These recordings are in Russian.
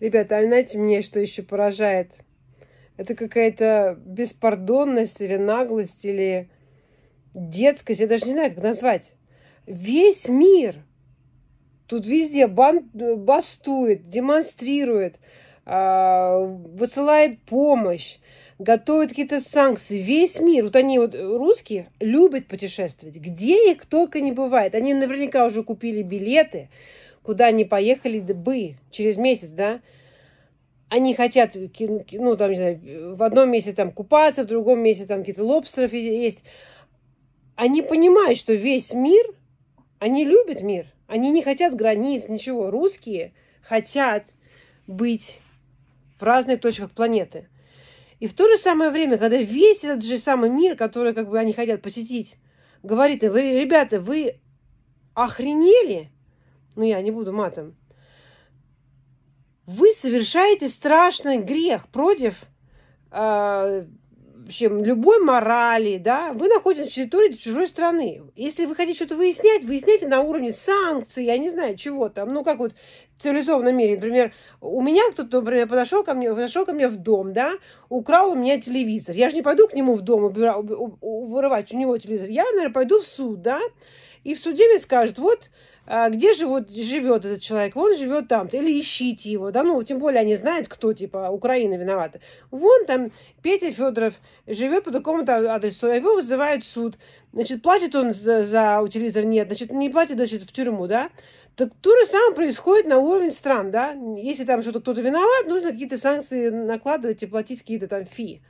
Ребята, а знаете, меня что еще поражает? Это какая-то беспардонность или наглость, или детскость, я даже не знаю, как назвать. Весь мир тут везде бан, бастует, демонстрирует, а, высылает помощь, готовят какие-то санкции. Весь мир, вот они вот русские любят путешествовать, где их только не бывает. Они наверняка уже купили билеты, куда они поехали бы через месяц, да, они хотят, ну, там, не знаю, в одном месте там купаться, в другом месте там какие-то лобстеров есть. Они понимают, что весь мир, они любят мир, они не хотят границ, ничего. Русские хотят быть в разных точках планеты. И в то же самое время, когда весь этот же самый мир, который как бы они хотят посетить, говорит ребята, вы охренели? ну я не буду матом, вы совершаете страшный грех против э, а, чем любой морали, да, вы находитесь на территории чужой страны. Если вы хотите что-то выяснять, выясняйте на уровне санкций, я не знаю, чего там. Ну, как вот в цивилизованном мире, например, у меня кто-то, например, подошел ко мне, подошел ко мне в дом, да, украл у меня телевизор. Я же не пойду к нему в дом убира, уб, вырывать у него телевизор. Я, наверное, пойду в суд, да, и в суде мне скажут, вот а, где же вот живет этот человек, он живет там-то, или ищите его, да, ну, тем более они знают, кто, типа, Украина виновата. Вон там Петя Федоров живет по такому-то адресу, его вызывает суд, значит, платит он за, за утилизор, нет, значит, не платит, значит, в тюрьму, да. Так то же самое происходит на уровне стран, да. Если там что-то кто-то виноват, нужно какие-то санкции накладывать и платить какие-то там фи.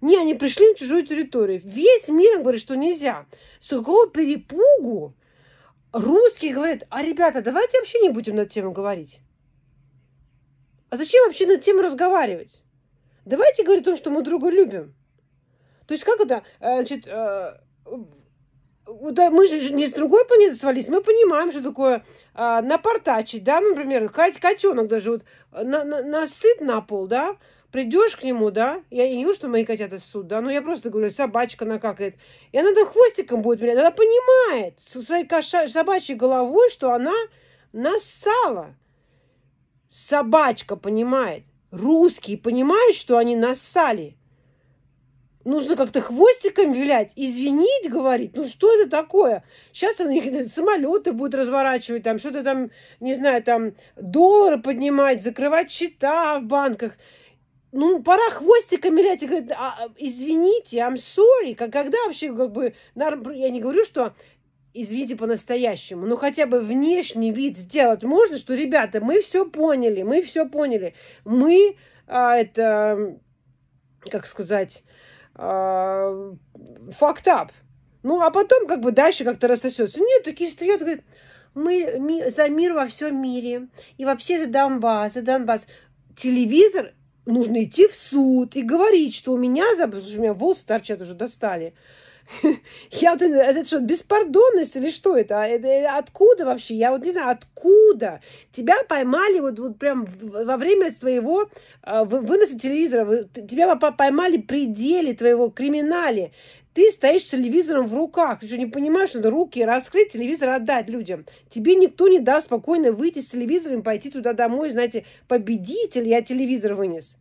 Не, они пришли на чужую территорию. Весь мир говорит, что нельзя. С какого перепугу русские говорят, а ребята, давайте вообще не будем на эту тему говорить. А зачем вообще на эту тему разговаривать? Давайте говорить о том, что мы друга любим. То есть как это, э, значит, э, мы же не с другой планеты свалились, мы понимаем, что такое а, напортачить, да, ну, например, котенок даже вот э, на, на, насыт на пол, да, придешь к нему, да, я не говорю, что мои котята ссут, да, но я просто говорю, собачка накакает, и она там хвостиком будет блядь, она понимает со своей коша, собачьей головой, что она нассала. Собачка понимает, русские понимают, что они нассали – нужно как-то хвостиком вилять, извинить, говорить. Ну что это такое? Сейчас у них самолеты будут разворачивать, там что-то там, не знаю, там доллары поднимать, закрывать счета в банках. Ну, пора хвостиком вилять и говорить, а, извините, I'm sorry. Как, когда вообще, как бы, я не говорю, что извините по-настоящему, но хотя бы внешний вид сделать можно, что, ребята, мы все поняли, мы все поняли. Мы, а, это, как сказать, а, fucked up. Ну, а потом как бы дальше как-то рассосется. Ну, нет, такие стоят, говорят, мы ми, за мир во всем мире. И вообще за Донбасс, за Донбасс. Телевизор, нужно идти в суд и говорить, что у меня, потому что у меня волосы торчат уже, достали. Я вот, это, это что, беспардонность или что это? А это? Э, откуда вообще? Я вот не знаю, откуда тебя поймали вот, вот прям во время твоего э, выноса телевизора, тебя поймали при деле твоего криминале. Ты стоишь с телевизором в руках. Ты что, не понимаешь, надо руки раскрыть, телевизор отдать людям. Тебе никто не даст спокойно выйти с телевизором, пойти туда домой, знаете, победитель, я телевизор вынес.